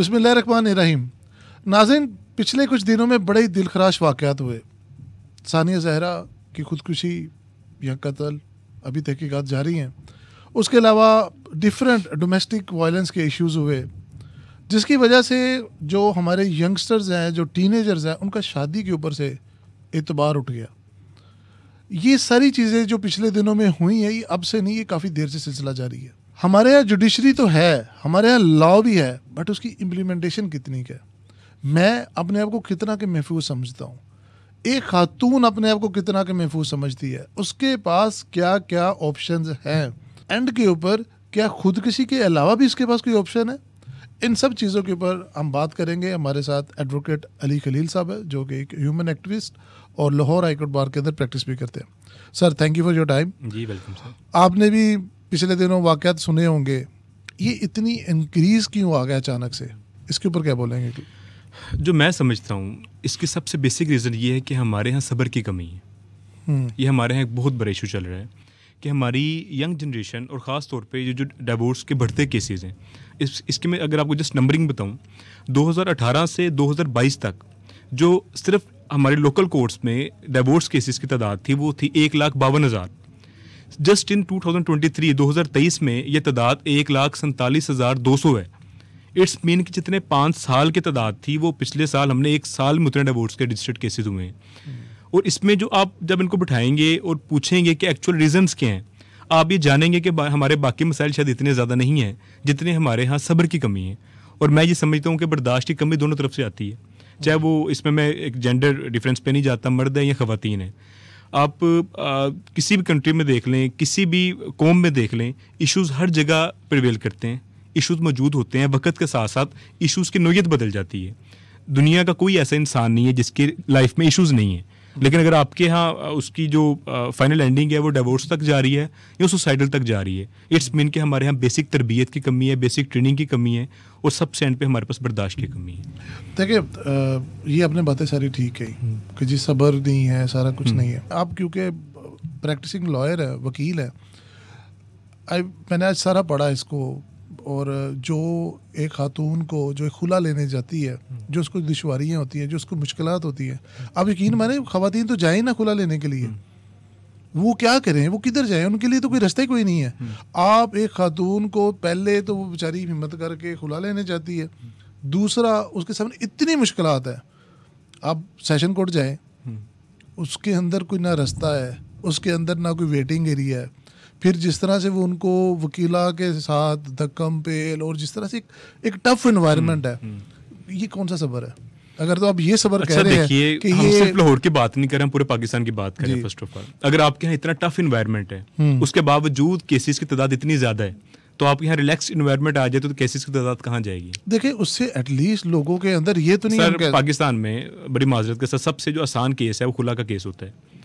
बसमीम नाजिन पिछले कुछ दिनों में बड़े ही दिलखराश वाक़ात हुए सानिया जहरा की खुदकुशी या कत्ल अभी तहकीक़ात जारी हैं उसके अलावा डिफरेंट डोमेस्टिक वायलेंस के इश्यूज हुए जिसकी वजह से जो हमारे यंगस्टर्स हैं जो टीनेजर्स हैं उनका शादी के ऊपर से एतबार उठ गया ये सारी चीज़ें जो पिछले दिनों में हुई हैं ये अब से नहीं ये काफ़ी देर से सिलसिला जारी है हमारे यहाँ जुडिशरी तो है हमारे यहाँ लॉ भी है बट उसकी इम्प्लीमेंटेशन कितनी है मैं अपने आप को कितना के महफूज समझता हूँ एक खातून अपने आप को कितना के महफूज समझती है उसके पास क्या क्या ऑप्शंस हैं एंड के ऊपर क्या किसी के अलावा भी इसके पास कोई ऑप्शन है इन सब चीज़ों के ऊपर हम बात करेंगे हमारे साथ एडवोकेट अली खलील साहब है जो कि एक ह्यूमन एक्टिविस्ट और लाहौर हाईकोर्ट बार के अंदर प्रैक्टिस भी करते हैं sir thank you for your time जी वेलकम सर आपने भी पिछले दिनों वाक़ सुने होंगे ये इतनी इंक्रीज क्यों आ गया अचानक से इसके ऊपर क्या बोलेंगे जो मैं समझता हूँ इसके सबसे बेसिक रीज़न ये है कि हमारे यहाँ सब्र की कमी है हम्म। ये हमारे यहाँ एक बहुत बड़ा इशू चल रहा है कि हमारी यंग जनरेशन और ख़ास तौर पे ये जो डाइवोर्स के बढ़ते केसेस हैं इस इसके में अगर आपको जस्ट नंबरिंग बताऊं 2018 से 2022 तक जो सिर्फ हमारे लोकल कोर्ट्स में डाइवोर्स केसेस की तादाद थी वो थी एक लाख बावन हज़ार जस्ट इन 2023 2023 में ये तादाद एक लाख सैंतालीस हज़ार दो सौ है इट्स मीन कि जितने पाँच साल की तादाद थी वो पिछले साल हमने एक साल में उतने डिवोर्स के रजिस्टर्ड केसेज हुए हैं और इसमें जो आप जब इनको बिठाएंगे और पूछेंगे कि एक्चुअल रीजंस क्या हैं आप ये जानेंगे कि हमारे बाकी मसाइल शायद इतने ज़्यादा नहीं हैं जितने हमारे यहाँ सब्र की कमी है और मैं ये समझता हूँ कि बर्दाश्त की कमी दोनों तरफ से आती है चाहे वो इसमें मैं एक जेंडर डिफरेंस पे नहीं जाता मर्द है या खातन है आप आ, किसी भी कंट्री में देख लें किसी भी कौम में देख लें इश्यूज़ हर जगह प्रिवेल करते हैं इश्यूज़ मौजूद होते हैं वक्त के साथ साथ इश्यूज़ की नोयत बदल जाती है दुनिया का कोई ऐसा इंसान नहीं है जिसके लाइफ में इश्यूज़ नहीं है लेकिन अगर आपके यहाँ उसकी जो फाइनल एंडिंग है वो डिवोर्स तक जा रही है या सुसाइडल तक जा रही है इट्स मीन के हमारे यहाँ बेसिक तरबियत की कमी है बेसिक ट्रेनिंग की कमी है और सबसे एंड पे हमारे पास बर्दाश्त की कमी है देखिए ये अपने बातें सारी ठीक है हम्म। कि जी सब्र नहीं है सारा कुछ हम्म। नहीं है आप क्योंकि प्रैक्टिसिंग लॉयर है वकील है आई मैंने आज सारा पढ़ा इसको और जो एक खातून को जो एक खुला लेने जाती है जो उसको दुशारियाँ होती हैं जो उसको मुश्किल होती हैं आप यकीन माने खातन तो जाए ना खुला लेने के लिए वो क्या करें वो किधर जाए उनके लिए तो कोई रास्ता ही कोई नहीं है आप एक खातून को पहले तो वो बेचारी हिम्मत करके खुला लेने जाती है दूसरा उसके सामने इतनी मुश्किल है आप सेशन कोर्ट जाए उसके अंदर कोई ना रास्ता है उसके अंदर ना कोई वेटिंग एरिया है फिर जिस तरह से वो उनको वकीला के साथ धक्कम पेल और जिस तरह से एक टफ इन्वायरमेंट हम्म, है ये कौन सा सबर है अगर तो आप ये सबर अच्छा, कह रहे हैं कि हम ये सिर्फ लाहौर की बात नहीं कर रहे हैं पूरे पाकिस्तान की बात कर रहे हैं फर्स्ट ऑफ ऑल अगर आपके यहाँ इतना टफ इन्वायरमेंट है हम्म। उसके बावजूद केसेस की तादाद इतनी ज्यादा है तो आप यहाँ रिलैक्स इन्वायरमेंट आ जाए तो, तो केसेस की तादाद कहाँ जाएगी देखिए उससे एटलीस्ट लोगों के अंदर ये तो नहीं सर पाकिस्तान में बड़ी माजरत के साथ सबसे जो आसान केस है वो खुला का केस होता है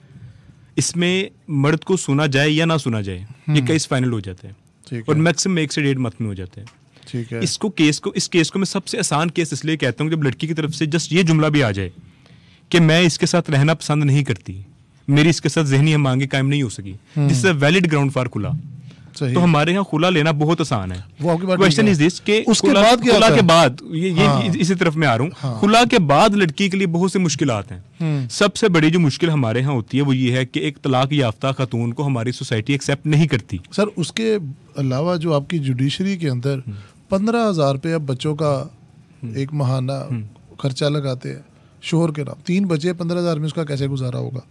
इसमें मर्द को सुना जाए या ना सुना जाए ये केस हम्म। फाइनल हो जाते हैं और मैक्सिमम एक से डेढ़ मंथ में हो जाते हैं ठीक है इसको केस को इस केस को मैं सबसे आसान केस इसलिए कहता हूँ जब लड़की की तरफ से जस्ट ये जुमला भी आ जाए कि मैं इसके साथ रहना पसंद नहीं करती मेरी इसके साथ जहनी मांगे कायम नहीं हो सकी हम्म। जिससे वैलिड ग्राउंड फार खुला तो हमारे यहाँ खुला लेना बहुत आसान है क्वेश्चन इज दिस के उसके खुला, बाद खुला के बाद ये, ये हाँ। इसी तरफ मैं आ रहा हूँ हाँ। खुला के बाद लड़की के लिए बहुत सी मुश्किल हैं हम्म। सबसे बड़ी जो मुश्किल हमारे यहाँ होती है वो ये है कि एक तलाक याफ्ता खातून को हमारी सोसाइटी एक्सेप्ट नहीं करती सर उसके अलावा जो आपकी जुडिशरी के अंदर हम्म। पंद्रह हजार रुपये बच्चों का हम्म। एक महाना खर्चा लगाते हैं शोहर के नाम तीन बचे पंद्रह हजार में उसका कैसे गुजारा होगा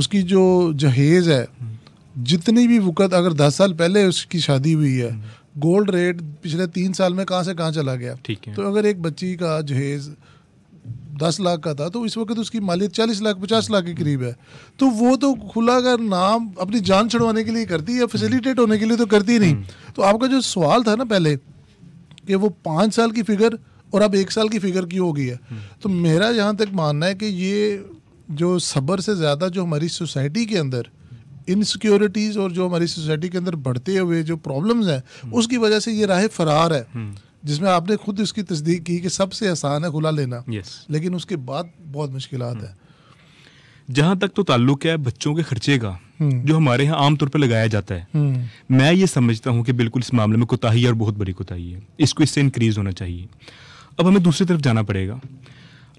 उसकी जो जहेज है जितनी भी वक़्त अगर दस साल पहले उसकी शादी हुई है हम्म। गोल्ड रेट पिछले तीन साल में कहाँ से कहाँ चला गया ठीक है तो अगर एक बच्ची का जहेज़ दस लाख का था तो इस वक्त उसकी मालियत चालीस लाख पचास लाख के करीब है तो वो तो खुला अगर नाम अपनी जान छुड़वाने के लिए करती है फैसिलिटेट होने के लिए तो करती नहीं हम्म। तो आपका जो सवाल था ना पहले कि वो पाँच साल की फिगर और अब एक साल की फिगर क्यों हो गई है हम्म। तो मेरा यहाँ तक मानना है कि ये जो सब्र से ज़्यादा जो हमारी सोसाइटी के अंदर इनसिक्योरिटीज़ और जो हमारी सोसाइटी के अंदर बढ़ते हुए जो प्रॉब्लम्स हैं हम्म। उसकी वजह से ये राह फरार है हम्म। जिसमें आपने खुद इसकी तस्दीक की कि सबसे आसान है खुला लेना yes. लेकिन उसके बाद बहुत मुश्किल हम्म। है जहां तक तो ताल्लुक है बच्चों के खर्चे का जो हमारे यहाँ आमतौर पर लगाया जाता है मैं ये समझता हूँ कि बिल्कुल इस मामले में कोताही और बहुत बड़ी कोताही है इसको इससे इंक्रीज होना चाहिए अब हमें दूसरी तरफ जाना पड़ेगा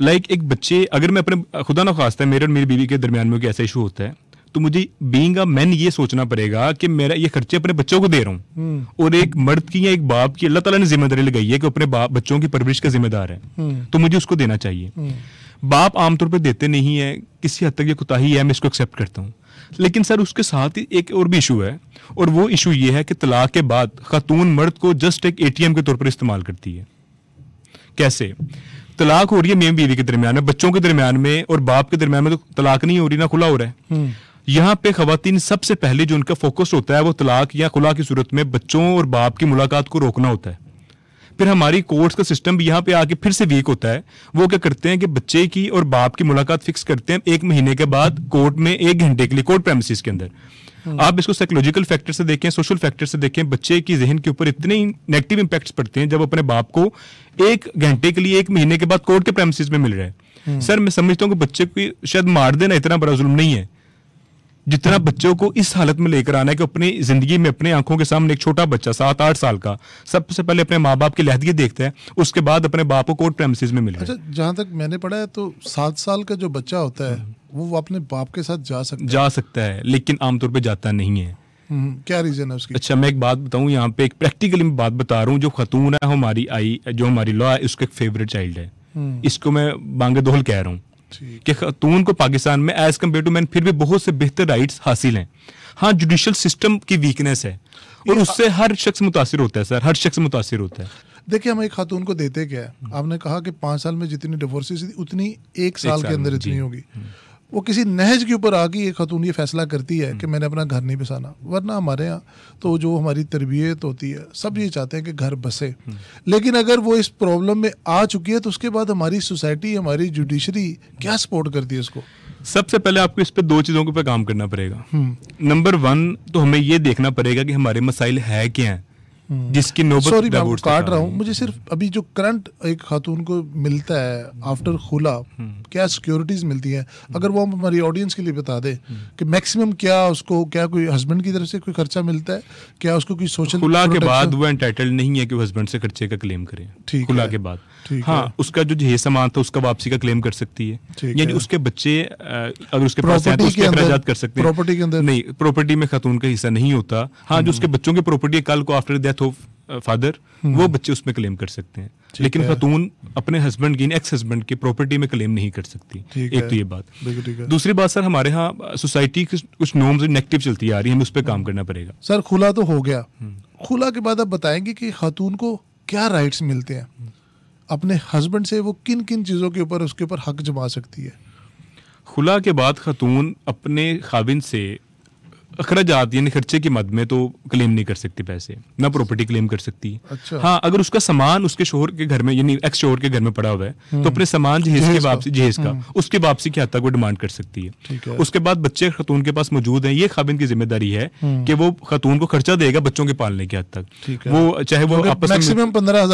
लाइक एक बच्चे अगर मैं अपने खुदा ना खास्ता है मेरे और मेरी बीवी के दरमियान में कोई ऐसा इशू होता है तो मुझे बींग अ मैन ये सोचना पड़ेगा कि मेरा ये खर्चे अपने बच्चों को दे रहा हूँ हम्म। और एक मर्द की या एक बाप की अल्लाह ताला ने जिम्मेदारी लगाई है कि अपने बच्चों की परवरिश का जिम्मेदार है हम्म। तो मुझे उसको देना चाहिए हम्म। बाप आमतौर पर देते नहीं है किसी हद तक ये कुताही है मैं इसको एक्सेप्ट करता हूँ लेकिन सर उसके साथ ही एक और भी इशू है और वो इशू ये है कि तलाक के बाद खातून मर्द को जस्ट एक एटीएम के तौर पर इस्तेमाल करती है कैसे तलाक हो रही है मेम बीवी के दरमियान में बच्चों के दरमियान में और बाप के दरमियान में तो तलाक नहीं हो रही ना खुला हो रहा है यहाँ पे खातन सबसे पहले जो उनका फोकस होता है वो तलाक या खुला की सूरत में बच्चों और बाप की मुलाकात को रोकना होता है फिर हमारी कोर्ट्स का सिस्टम यहाँ पे आके फिर से वीक होता है वो क्या करते हैं कि बच्चे की और बाप की मुलाकात फिक्स करते हैं एक महीने के बाद कोर्ट में एक घंटे के लिए कोर्ट प्रेमिस के अंदर हम्म। आप इसको साइकोलॉजिकल फैक्टर से देखें सोशल फैक्टर से देखें बच्चे की जहन के ऊपर इतने नेगेटिव इंपैक्ट्स पड़ते हैं जब अपने बाप को एक घंटे के लिए एक महीने के बाद कोर्ट के प्रेमिस में मिल रहा है हम्म। सर मैं समझता हूँ कि बच्चे को शायद मार देना इतना बड़ा जुल्म नहीं है जितना बच्चों को इस हालत में लेकर आना है कि अपनी जिंदगी में अपनी आंखों के सामने एक छोटा बच्चा सात आठ साल का सबसे पहले अपने माँ बाप की लहदगी देखते हैं उसके बाद अपने बाप को कोर्ट प्रेमिस में मिले अच्छा जहाँ तक मैंने पढ़ा है तो सात साल का जो बच्चा होता है हम्म। वो अपने बाप के साथ जा सकता जा है। सकता है लेकिन आमतौर पर जाता नहीं है हम्म, क्या रीजन है उसकी अच्छा मैं एक बात बताऊँ यहाँ पे एक प्रैक्टिकली मैं बात बता रहा हूँ जो खतून है हमारी आई जो हमारी लॉ है उसका एक फेवरेट चाइल्ड है इसको हम्म। मैं बांगे दोहल कह रहा हूँ कि खातून को पाकिस्तान में एज कम्पेयर टू मैन फिर भी बहुत से बेहतर राइट्स हासिल हैं हाँ जुडिशल सिस्टम की वीकनेस है और उससे हाँ। हर शख्स मुतासर होता है सर हर शख्स मुतासर होता है देखिए हम एक खातून को देते क्या है हम्म। आपने कहा कि पाँच साल में जितनी डिवोर्सेस थी उतनी एक साल के अंदर इतनी होगी हम्म। वो किसी नहज के ऊपर आके ये खातून ये फैसला करती है कि हम्म। मैंने अपना घर नहीं बसाना वरना हमारे यहाँ तो जो हमारी तरबियत होती है सब ये चाहते हैं कि घर बसे हम्म। लेकिन अगर वो इस प्रॉब्लम में आ चुकी है तो उसके बाद हमारी सोसाइटी हमारी जुडिशरी क्या सपोर्ट करती है उसको सबसे पहले आपको इस पर दो चीज़ों के ऊपर काम करना पड़ेगा नंबर हम्म। वन तो हमें ये देखना पड़ेगा कि हमारे मसाइल है क्या हैं हम्म। जिसकी नौबत सॉरी मैं काट रहा हूँ मुझे सिर्फ अभी जो करंट एक खातून को मिलता है आफ्टर खुला हम्म। क्या सिक्योरिटीज मिलती है हम्म। अगर वो हम हमारी ऑडियंस के लिए बता दे कि मैक्सिमम क्या उसको क्या कोई हस्बैंड की तरफ से कोई खर्चा मिलता है क्या उसको कोई सोशल खुला के बाद वो एंटाइटल नहीं है कि वो हस्बैंड से खर्चे का क्लेम करें ठीक खुला के बाद हाँ उसका जो ये सामान था उसका वापसी का क्लेम कर सकती है यानी उसके बच्चे अगर उसके पास हैं तो उसके अखराजात कर सकते हैं प्रॉपर्टी के अंदर नहीं प्रॉपर्टी में खातून का हिस्सा नहीं होता हाँ जो हम्म। उसके बच्चों की प्रॉपर्टी है कल को आफ्टर डेथ ऑफ फादर वो बच्चे उसमें क्लेम कर सकते हैं लेकिन खातून अपने हस्बैंड की एक्स हस्बैंड की प्रॉपर्टी में क्लेम नहीं कर सकती एक तो ये बात दूसरी बात सर हमारे यहाँ सोसाइटी की कुछ नॉर्म्स नेगेटिव चलती आ रही है हमें उस पर काम हम्म। करना पड़ेगा सर खुला तो हो गया हम्म। खुला के बाद आप बताएंगे कि खातून को क्या राइट्स मिलते हैं अपने हस्बैंड से वो किन किन चीज़ों के ऊपर उसके ऊपर हक जमा सकती है खुला के बाद खातून अपने खाविन से अखराज है खर्चे की मद में तो क्लेम नहीं कर सकती पैसे ना प्रॉपर्टी क्लेम कर सकती अच्छा। हाँ अगर उसका सामान उसके शोहर के घर में यानी एक्स शोहर के घर में पड़ा हुआ है तो हम्म। अपने सामान जहेज के वापसी जहेज का हम्म। उसके वापसी की हद तक वो डिमांड कर सकती है, उसके बाद बच्चे खतून के पास मौजूद है ये खाबिन की जिम्मेदारी है हम्म। कि वो खतून को खर्चा देगा बच्चों के पालने की हद तक वो चाहे वो आपस में पंद्रह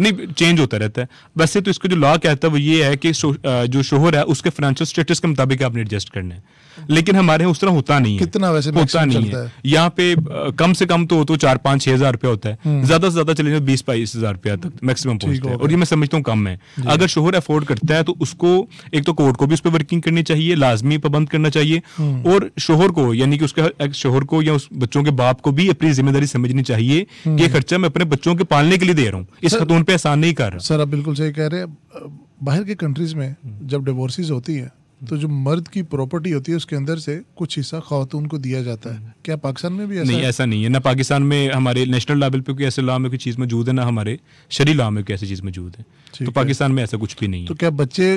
नहीं चेंज होता रहता है वैसे तो इसको जो लॉ कहता है वो ये है कि जो शोहर है उसके फाइनेंशियल स्टेटस के मुताबिक आपने एडजस्ट करना है लेकिन हमारे यहाँ उस तरह होता नहीं है कितना वैसे होता नहीं है, है। यहाँ पे कम से कम तो तो चार पाँच छह हजार रुपया होता है हम्म। ज्यादा से ज्यादा चले जाए तो बीस बाईस हजार रुपया तक मैक्सिमम पहुंचता है और ये मैं समझता हूँ कम है अगर शोहर अफोर्ड करता है तो उसको एक तो कोर्ट को भी उस पर वर्किंग करनी चाहिए लाजमी पाबंद करना चाहिए हम्म। और शोहर को यानी कि उसके शोहर को या उस बच्चों के बाप को भी अपनी जिम्मेदारी समझनी चाहिए हम्म। कि खर्चा मैं अपने बच्चों के पालने के लिए दे रहा हूँ इस खतून पे आसान नहीं कर रहा सर आप बिल्कुल सही कह रहे हैं बाहर के कंट्रीज में जब डिवोर्सिस होती है तो जो मर्द की प्रॉपर्टी होती है उसके अंदर से कुछ हिस्सा खातून को दिया जाता है हम्म। क्या पाकिस्तान में भी ऐसा नहीं है? ऐसा नहीं है ना पाकिस्तान में हमारे नेशनल लेवल पे कोई ऐसे लॉ में कोई चीज़ मौजूद है ना हमारे शरी लॉ में कोई ऐसी चीज़ मौजूद है तो पाकिस्तान में ऐसा कुछ भी नहीं है तो क्या बच्चे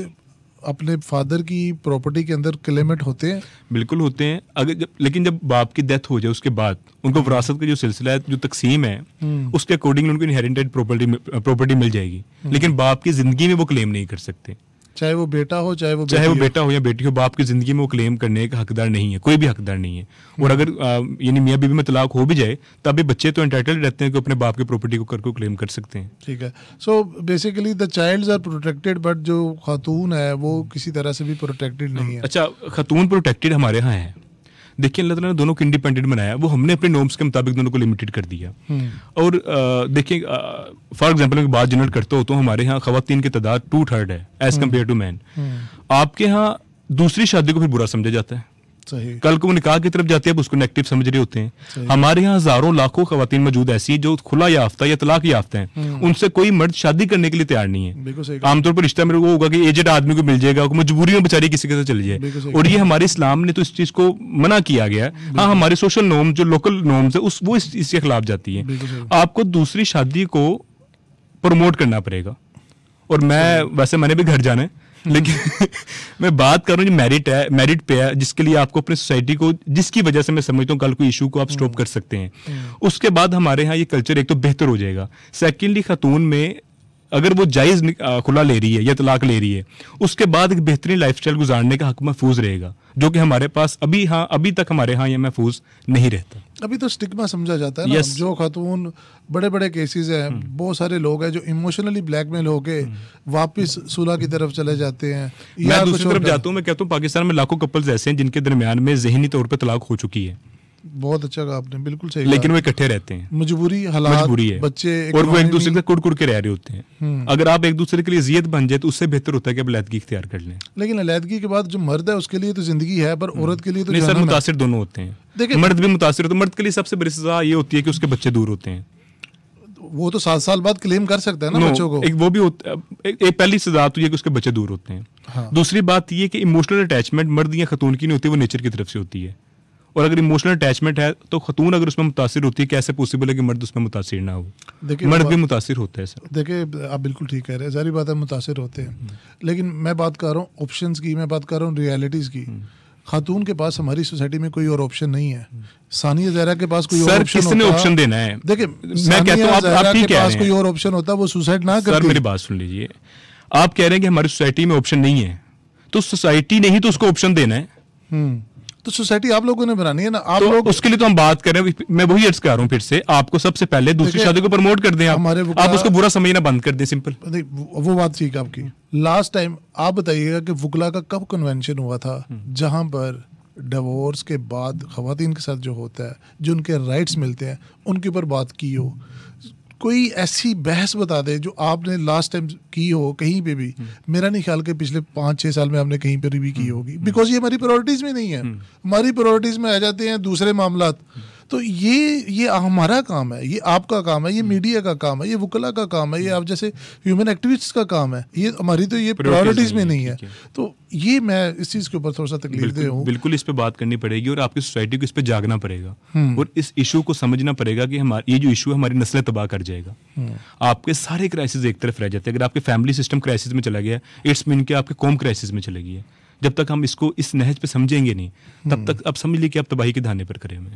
अपने फादर की प्रॉपर्टी के अंदर क्लेमेट होते हैं बिल्कुल होते हैं अगर जब लेकिन जब बाप की डेथ हो जाए उसके बाद उनको हम्म। विरासत का जो सिलसिला है जो तकसीम है हम्म। उसके अकॉर्डिंग उनको इनहेरिटेड प्रॉपर्टी प्रॉपर्टी मिल जाएगी लेकिन बाप की जिंदगी में वो क्लेम नहीं कर सकते चाहे वो बेटा हो चाहे वो चाहे वो बेटा हो या बेटी हो बाप की जिंदगी में वो क्लेम करने का हकदार नहीं है कोई भी हकदार नहीं है और अगर हम्म। यानी मियाँ बीबी में तलाक हो भी जाए तब भी बच्चे तो इंटाइटल्ड रहते हैं कि अपने बाप की प्रॉपर्टी को करके क्लेम कर सकते हैं ठीक है so basically the child are protected but जो खातून है वो हम्म। किसी तरह से भी प्रोटेक्टेड नहीं है अच्छा खातून प्रोटेक्टेड हमारे यहाँ है देखिए अल्लाह तला ने दोनों को इंडिपेंडेंट बनाया वो हमने अपने नॉर्म्स के मुताबिक दोनों को लिमिटेड कर दिया हम्म। और देखिए फॉर एग्जाम्पल मैं बात जनरल करता हूँ तो हमारे यहाँ खातन की तादाद टू थर्ड है एज कम्पेयर टू मैन आपके यहाँ दूसरी शादी को फिर बुरा समझा जाता है कल को वो निकाह की तरफ जाते हैं उसको नेगेटिव समझ रहे होते हैं हमारे यहाँ हजारों लाखों खातन मौजूद ऐसी जो खुला याफ्ता या तलाक याफ्ता है हम्म। उनसे कोई मर्द शादी करने के लिए तैयार नहीं है आमतौर पर रिश्ता मेरे को होगा कि एजेड आदमी को मिल जाएगा मजबूरी में बेचारी किसी के साथ चली जाए और ये हमारे इस्लाम ने तो इस चीज को मना किया गया हाँ हमारे सोशल नॉर्म जो लोकल नॉर्म्स है उस वो इस, इसके खिलाफ जाती है आपको दूसरी शादी को प्रमोट करना पड़ेगा और मैं वैसे मैंने भी घर जाना है लेकिन मैं बात कर रहा हूँ जो मेरिट है मेरिट पे है जिसके लिए आपको अपनी सोसाइटी को जिसकी वजह से मैं समझता हूँ कल कोई इशू को आप स्टॉप हम्म। कर सकते हैं हम्म। उसके बाद हमारे यहाँ ये कल्चर एक तो बेहतर हो जाएगा सेकेंडली खतून में अगर वो जायज़ खुला ले रही है या तलाक ले रही है उसके बाद एक बेहतरीन लाइफ गुजारने का हक महफूज रहेगा जो कि हमारे पास अभी हाँ अभी तक हमारे यहाँ ये महफूज नहीं रहता अभी तो स्टिग्मा समझा जाता है ना yes. जो खातून बड़े बड़े केसेस हैं हम्म। बहुत सारे लोग हैं जो इमोशनली ब्लैकमेल होके हम्म। वापस सुलह की तरफ चले जाते हैं मैं दूसरी तरफ जाता हूँ मैं कहता हूँ पाकिस्तान में लाखों कपल्स ऐसे हैं जिनके दरमियान में जहनी तौर पर तलाक हो चुकी है बहुत अच्छा कहा आपने बिल्कुल सही लेकिन वो इकट्ठे रहते हैं मजबूरी हालात मजबूरी है बच्चे और वो एक दूसरे से कुड़ कुड़ के रह रहे होते हैं हम्म। अगर आप एक दूसरे के लिए जीत बन जाए तो उससे बेहतर होता है कि आप लैदगी इख्तियार कर लें लेकिन अलहदगी के बाद जो मर्द है उसके लिए तो जिंदगी है पर औरत के लिए तो सर मुतासर दोनों होते हैं देखिए मर्द भी मुतासर होते मर्द के लिए सबसे बड़ी सजा ये होती है कि उसके बच्चे दूर होते हैं वो तो सात साल बाद क्लेम कर सकता है ना no, बच्चों को एक वो भी होता एक, एक पहली सजा तो ये कि उसके बच्चे दूर होते हैं हाँ। दूसरी बात ये कि इमोशनल अटैचमेंट मर्द या खतून की नहीं होती वो नेचर की तरफ से होती है और अगर इमोशनल अटैचमेंट है तो खतून अगर उसमें मुतासर होती है कैसे पॉसिबल है कि मर्द उसमें मुतासर ना हो देखिए मर्द भी मुतासर होते हैं सर देखिए आप बिल्कुल ठीक कह रहे हैं जहरी बात है मुतासर होते हैं हम्म। लेकिन मैं बात कर रहा हूँ ऑप्शन की मैं बात कर रहा हूँ रियलिटीज़ की हम्म। खातून के पास हमारी सोसाइटी में कोई और ऑप्शन नहीं है सानिया जहरा के पास कोई और ऑप्शन ऑप्शन देना है देखिए मैं कहता हूं आप ठीक कह पास कोई और ऑप्शन होता वो सुसाइड ना कर मेरी बात सुन लीजिए आप कह रहे हैं कि हमारी सोसाइटी में ऑप्शन नहीं है तो सोसाइटी ने ही तो उसको ऑप्शन देना है हम्म। तो सोसाइटी आप लोगों ने बनानी है ना आप तो लोग उसके लिए तो हम बात करें मैं वही अर्ज कर रहा हूँ फिर से आपको सबसे पहले दूसरी शादी को प्रमोट कर दें आप हमारे आप उसको बुरा समझना बंद कर दें सिंपल वो बात ठीक है आपकी लास्ट टाइम आप बताइएगा कि वुकला का कब कन्वेंशन हुआ था हम्म। जहाँ पर डिवोर्स के बाद खुतिन के साथ जो होता है जो उनके राइट्स मिलते हैं उनके ऊपर बात की हो कोई ऐसी बहस बता दें जो आपने लास्ट टाइम की हो कहीं पे भी हम्म। मेरा नहीं ख्याल कि पिछले पाँच छः साल में हमने कहीं पर भी की हम्म। होगी बिकॉज हम्म। ये हमारी प्रायोरिटीज़ में नहीं है हमारी प्रायोरिटीज़ में आ जाते हैं दूसरे मामला तो ये ये हमारा काम है ये आपका काम है ये मीडिया हम्म। का काम है ये वकला का काम है ये आप जैसे ह्यूमन एक्टिविस्ट का काम है ये हमारी तो ये प्रायोरिटीज में नहीं है तो ये मैं इस चीज के ऊपर थोड़ा सा तकलीफ दे हूँ बिल्कुल इस पर बात करनी पड़ेगी और आपकी सोसाइटी को इस पर जागना पड़ेगा हम्म। और इस इशू को समझना पड़ेगा कि हमारा ये जो इशू है हमारी नस्लें तबाह कर जाएगा हम्म। आपके सारे क्राइसिस एक तरफ रह जाते हैं अगर आपके फैमिली सिस्टम क्राइसिस में चला गया इट्स मीन के आपके कॉम क्राइसिस में चले गई है जब तक हम इसको इस नहज पे समझेंगे नहीं तब तक अब समझ लीजिए कि आप तबाही के धाने पर करें हमें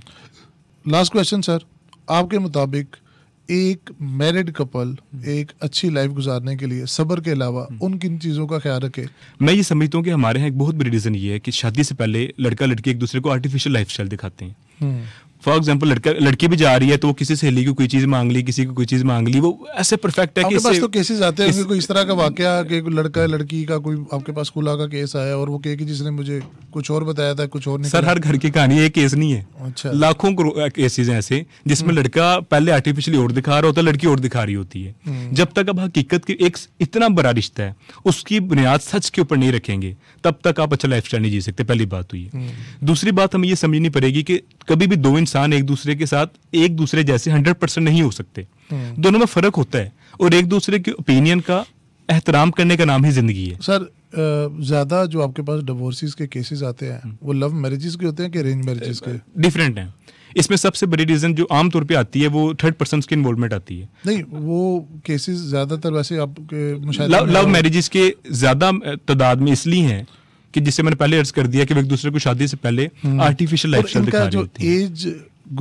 लास्ट क्वेश्चन सर आपके मुताबिक एक मैरिड हम्म। कपल एक अच्छी लाइफ गुजारने के लिए सब्र के अलावा हम्म। उन किन चीज़ों का ख्याल रखे मैं ये समझता हूँ कि हमारे यहाँ एक बहुत बड़ी रीज़न ये है कि शादी से पहले लड़का लड़की एक दूसरे को आर्टिफिशियल लाइफ स्टाइल दिखाते हैं हम्म। फॉर एग्जाम्पल लड़का लड़की भी जा रही है तो वो किसी सहेली को कोई चीज मांग ली किसी को कोई चीज मांग ली वो ऐसे परफेक्ट है कि पास तो केसेस आते हैं इस... कोई इस तरह का वाक्य लड़का है लड़की का कोई आपके पास खुला का केस आया और वो कह कि जिसने मुझे कुछ और बताया था कुछ और नहीं सर हर घर की कहानी एक केस नहीं है अच्छा लाखों केसेज हैं ऐसे जिसमें हम्म। लड़का पहले आर्टिफिशियली और दिखा रहा होता है लड़की और दिखा रही होती है हम्म। जब तक आप हकीकत की एक इतना बड़ा रिश्ता है उसकी बुनियाद सच के ऊपर नहीं रखेंगे तब तक आप अच्छा लाइफ नहीं जी सकते पहली बात तो हुई हम्म। दूसरी बात हमें ये समझनी पड़ेगी कि कभी भी दो इंसान एक दूसरे के साथ एक दूसरे जैसे हंड्रेड परसेंट नहीं हो सकते हम्म। दोनों में फर्क होता है और एक दूसरे के ओपिनियन का एहतराम करने का नाम ही जिंदगी है सर ज़्यादा जो आपके पास डिवोर्सिस के केसेस आते हैं हम्म। वो लव मैरिजेस के होते हैं कि अरेंज मैरिजेस के डिफरेंट हैं इसमें सबसे बड़ी रीजन जो आमतौर पे आती है वो थर्ड पर्सन की इन्वॉल्वमेंट आती है नहीं वो केसेस ज्यादातर वैसे आपके लव मैरिजेस के ज्यादा तादाद में इसलिए हैं कि जिससे मैंने पहले अर्ज कर दिया कि एक दूसरे को शादी से पहले आर्टिफिशियल हम्म। लाइफ दिखा रहे होते हैं एज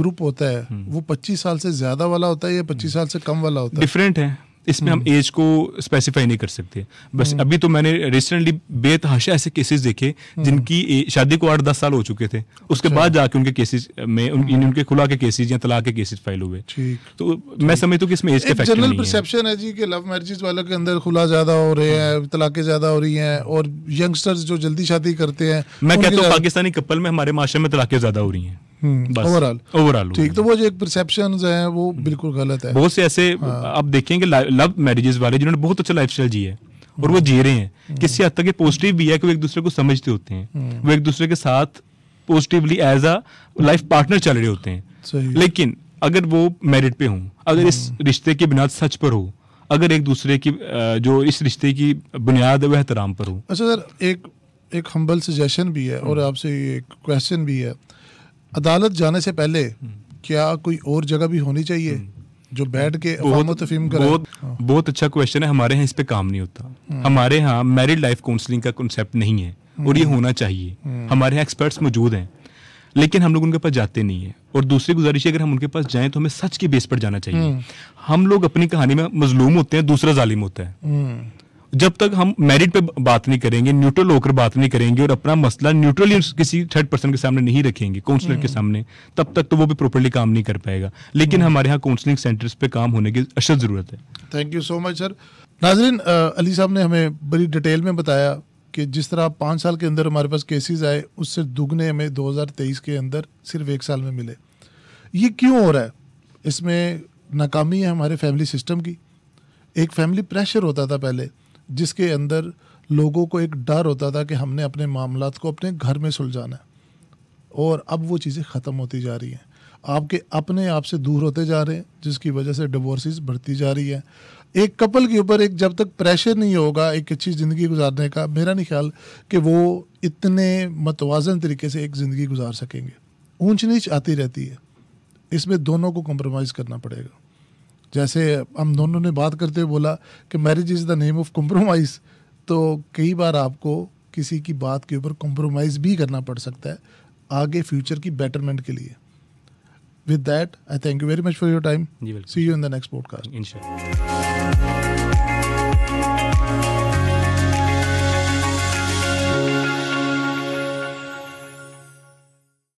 ग्रुप होता है हम्म। वो 25 साल से ज्यादा वाला होता है या 25 साल से कम वाला होता है डिफरेंट है इसमें हम एज हम्म। को स्पेसिफाई नहीं कर सकते बस हम्म। अभी तो मैंने रिसेंटली बेतहाशा ऐसे केसेस देखे हम्म। जिनकी शादी को आठ दस साल हो चुके थे अच्छा। उसके बाद जाके उनके केसेस में उन, उनके खुला के केसेस या तलाक के केसेस फाइल हुए तो मैं समझता हूँ कि इसमें एज के जनरल परसेप्शन है जी कि लव मैरिजेज वालों के अंदर खुला ज्यादा हो रहे हैं तलाकें ज्यादा हो रही हैं और यंगस्टर्स जो जल्दी शादी करते हैं मैं कहता हूँ पाकिस्तानी कपल में हमारे माशरे में तलाकें ज्यादा हो रही हैं ओवरऑल ओवरऑल hmm. ठीक तो वो जो एक परसेप्शन है वो बिल्कुल गलत है बहुत से ऐसे हाँ। आप देखेंगे लव मैरिजेस वाले जिन्होंने बहुत अच्छा लाइफ जी है और वो जी रहे हैं hmm. किसी हद तक पॉजिटिव भी है कि वो एक दूसरे को समझते होते हैं hmm. वो एक दूसरे के साथ positively as a life partner चल रहे होते हैं लेकिन अगर वो मैरिड पे हों अगर इस रिश्ते की बिना सच पर हो अगर एक दूसरे की जो इस रिश्ते की बुनियाद है वह एहतराम पर हो अच्छा सर एक एक हम्बल सजेशन भी है और आपसे एक क्वेश्चन भी है अदालत जाने से पहले हम्म। क्या कोई और जगह भी होनी चाहिए हम्म। जो बैठ के बहुत बहुत, हाँ। बहुत अच्छा क्वेश्चन है हमारे यहाँ इस पे काम नहीं होता हम्म। हमारे यहाँ मैरिड लाइफ काउंसलिंग का कॉन्सेप्ट नहीं है और ये होना चाहिए हमारे यहाँ एक्सपर्ट्स मौजूद हैं लेकिन हम लोग उनके पास जाते नहीं है और दूसरी गुजारिश अगर हम उनके पास जाएं तो हमें सच के बेस पर जाना चाहिए हम लोग अपनी कहानी में मजलूम होते हैं दूसरा जालिम होता है जब तक हम मेरिट पे बात नहीं करेंगे न्यूट्रल होकर बात नहीं करेंगे और अपना मसला न्यूट्रली किसी थर्ड पर्सन के सामने नहीं रखेंगे काउंसलर के हम्म। सामने तब तक तो वो भी प्रॉपरली काम नहीं कर पाएगा लेकिन हम्म। हमारे यहाँ काउंसलिंग सेंटर्स पे काम होने की अशद ज़रूरत है thank you so much sir Nazreen Ali साहब ने हमें बड़ी डिटेल में बताया कि जिस तरह पाँच साल के अंदर हमारे पास केसेस आए उससे दुगने हमें 2023 के अंदर सिर्फ एक साल में मिले ये क्यों हो रहा है इसमें नाकामी है हमारे फैमिली सिस्टम की एक फैमिली प्रेशर होता था पहले जिसके अंदर लोगों को एक डर होता था कि हमने अपने मामला को अपने घर में सुलझाना है और अब वो चीज़ें ख़त्म होती जा रही हैं आपके अपने आप से दूर होते जा रहे हैं जिसकी वजह से डिवोर्सेस बढ़ती जा रही है एक कपल के ऊपर एक जब तक प्रेशर नहीं होगा एक अच्छी ज़िंदगी गुजारने का मेरा नहीं ख्याल कि वो इतने मतवाजन तरीके से एक ज़िंदगी गुजार सकेंगे ऊंच नीच आती रहती है इसमें दोनों को कॉम्प्रोमाइज़ करना पड़ेगा जैसे हम दोनों ने बात करते हुए बोला कि marriage is the name of compromise तो कई बार आपको किसी की बात के ऊपर कॉम्प्रोमाइज़ भी करना पड़ सकता है आगे फ्यूचर की बेटरमेंट के लिए with that I thank you very much for your time see you in the next podcast Inshallah.